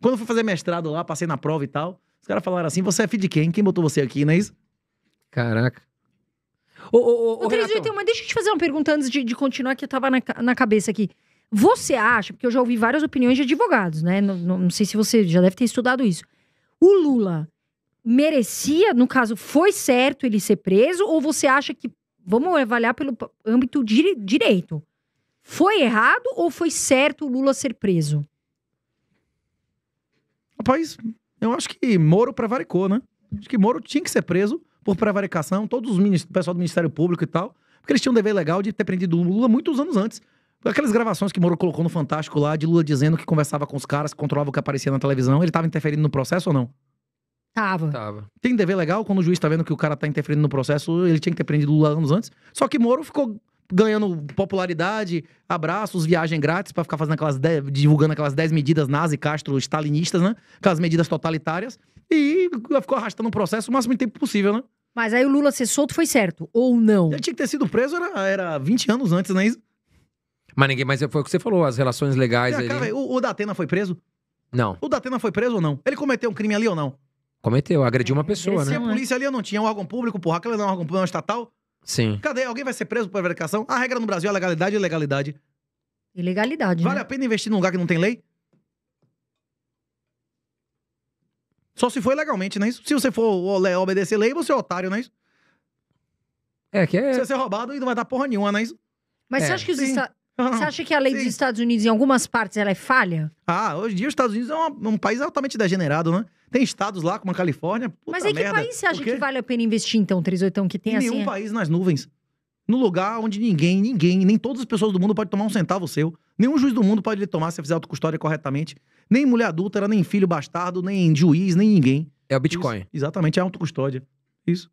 Quando eu fui fazer mestrado lá, passei na prova e tal, os caras falaram assim: você é filho de quem? Quem botou você aqui, não é isso? Caraca. Ô, ô, ô, ô Renato... mas deixa eu te fazer uma pergunta antes de, de continuar, que eu tava na, na cabeça aqui. Você acha, porque eu já ouvi várias opiniões de advogados, né? Não, não, não, sei se você já deve ter estudado isso. O Lula merecia, no caso, foi certo ele ser preso? Ou você acha que, vamos avaliar pelo âmbito de direito, foi errado ou foi certo o Lula ser preso? Rapaz, eu acho que Moro prevaricou, né? Acho que Moro tinha que ser preso por prevaricação, todos os ministros, pessoal do Ministério Público e tal, porque eles tinham um dever legal de ter prendido o Lula muitos anos antes. Aquelas gravações que Moro colocou no Fantástico lá, de Lula dizendo que conversava com os caras, que controlava o que aparecia na televisão, ele tava interferindo no processo ou não? Tava. Tava. Tem dever legal quando o juiz tá vendo que o cara tá interferindo no processo, ele tinha que ter prendido Lula anos antes. Só que Moro ficou ganhando popularidade, abraços, viagem grátis para ficar fazendo aquelas dez, divulgando aquelas 10 medidas nazi, Castro, stalinistas, né? Aquelas medidas totalitárias. E ficou arrastando o processo o máximo de tempo possível, né? Mas aí o Lula ser solto foi certo, ou não? Ele tinha que ter sido preso, era, era 20 anos antes, não é isso? Mas ninguém, mas foi o que você falou, as relações legais cara, ali. o, o Datena foi preso? Não. O Datena foi preso ou não? Ele cometeu um crime ali ou não? Cometeu, agrediu uma é, pessoa, né? Se a né? polícia ali não tinha um órgão público, porra, aquela não é um órgão público, é um estatal. Sim. Cadê? Alguém vai ser preso por prevaricação? A regra no Brasil é legalidade e ilegalidade. Ilegalidade. Vale né? a pena investir num lugar que não tem lei? Só se for legalmente, não é isso? Se você for obedecer lei, você é otário, não é isso? É que é. Você vai é ser roubado e não vai dar porra nenhuma, não é isso? Mas é, você acha que os Você acha que a lei Sim. dos Estados Unidos, em algumas partes, ela é falha? Ah, hoje em dia os Estados Unidos é um país altamente degenerado, né? Tem estados lá, como a Califórnia. Puta Mas em que merda, país você acha que vale a pena investir, então, 38, que tem em assim? Nenhum país nas nuvens. No lugar onde ninguém, ninguém, nem todas as pessoas do mundo pode tomar um centavo seu. Nenhum juiz do mundo pode lhe tomar se você fizer autocustódia corretamente. Nem mulher adulta, nem filho bastardo, nem juiz, nem ninguém. É o Bitcoin. Isso, exatamente, é autocustódia. Isso.